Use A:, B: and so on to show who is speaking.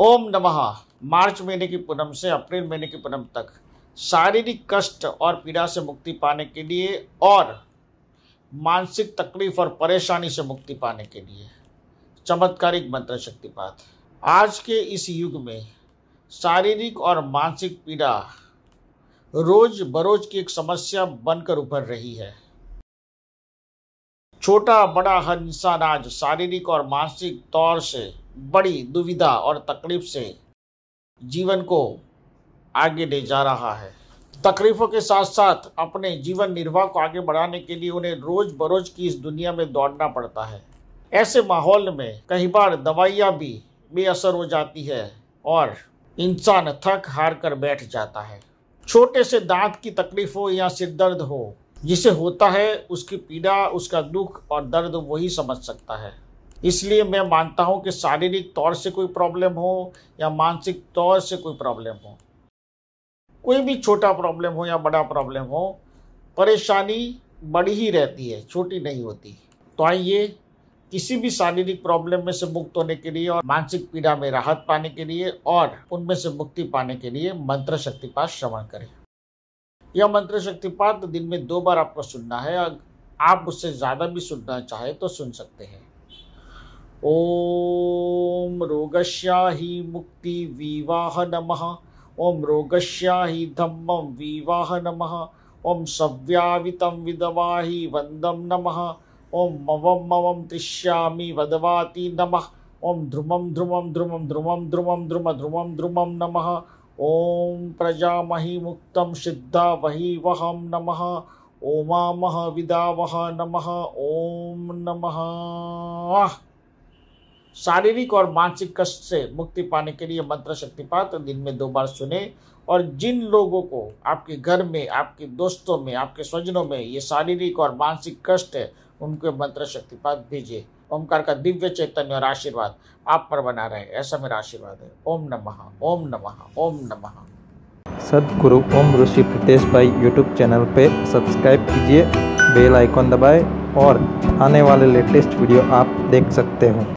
A: ओम नमः मार्च महीने की पूनम से अप्रैल महीने की पूनम तक शारीरिक कष्ट और पीड़ा से मुक्ति पाने के लिए और मानसिक तकलीफ और परेशानी से मुक्ति पाने के लिए चमत्कारिक मंत्र शक्तिपात आज के इस युग में शारीरिक और मानसिक पीड़ा रोज बरोज की एक समस्या बनकर उभर रही है छोटा बड़ा हर इंसान आज शारीरिक और मानसिक तौर से बड़ी दुविधा और तकलीफ से जीवन को आगे ले जा रहा है तकलीफ़ों के साथ साथ अपने जीवन निर्वाह को आगे बढ़ाने के लिए उन्हें रोज बरोज की इस दुनिया में दौड़ना पड़ता है ऐसे माहौल में कई बार दवाइयाँ भी बेअसर हो जाती है और इंसान थक हार कर बैठ जाता है छोटे से दांत की तकलीफ हो या सिर दर्द हो जिसे होता है उसकी पीड़ा उसका दुख और दर्द वही समझ सकता है इसलिए मैं मानता हूं कि शारीरिक तौर से कोई प्रॉब्लम हो या मानसिक तौर से कोई प्रॉब्लम हो कोई भी छोटा प्रॉब्लम हो या बड़ा प्रॉब्लम हो परेशानी बड़ी ही रहती है छोटी नहीं होती तो आइए किसी भी शारीरिक प्रॉब्लम में से मुक्त होने के लिए और मानसिक पीड़ा में राहत पाने के लिए और उनमें से मुक्ति पाने के लिए मंत्र शक्तिपात श्रवण करें यह मंत्र शक्तिपात दिन में दो बार आपको सुनना है आप उससे ज़्यादा भी सुनना चाहे तो सुन सकते हैं ॐ मुक्ति विवाह नमः ओम रोगस्याहि धम्म विवाह नमः ओम सव्यावितम विदवाहि वंदम नमः ओम मवम मवम तिष्यामि वदवाति नमः ओम ध्रुमम ध्रुमम ध्रुमम ध्रुमम ध्रुमम ध्रुम ध्रुमम ध्रुमम नमः प्रजा प्रजामहि मुक्तम सिद्धा वहि वहम नमः ओमा विदावः नमः ओम नमः शारीरिक और मानसिक कष्ट से मुक्ति पाने के लिए मंत्र शक्तिपात दिन में दो बार सुने और जिन लोगों को आपके घर में आपके दोस्तों में आपके स्वजनों में ये शारीरिक और मानसिक कष्ट है उनको मंत्र शक्तिपात भेजिए ओमकार का दिव्य चैतन्य और आशीर्वाद आप पर बना रहे ऐसा मेरा आशीर्वाद है ओम नमः ओम नमः ओम नमः सदगुरु ओम ऋषि प्रतेश भाई यूट्यूब चैनल पे सब्सक्राइब कीजिए बेल आइकॉन दबाए और आने वाले लेटेस्ट वीडियो आप देख सकते हो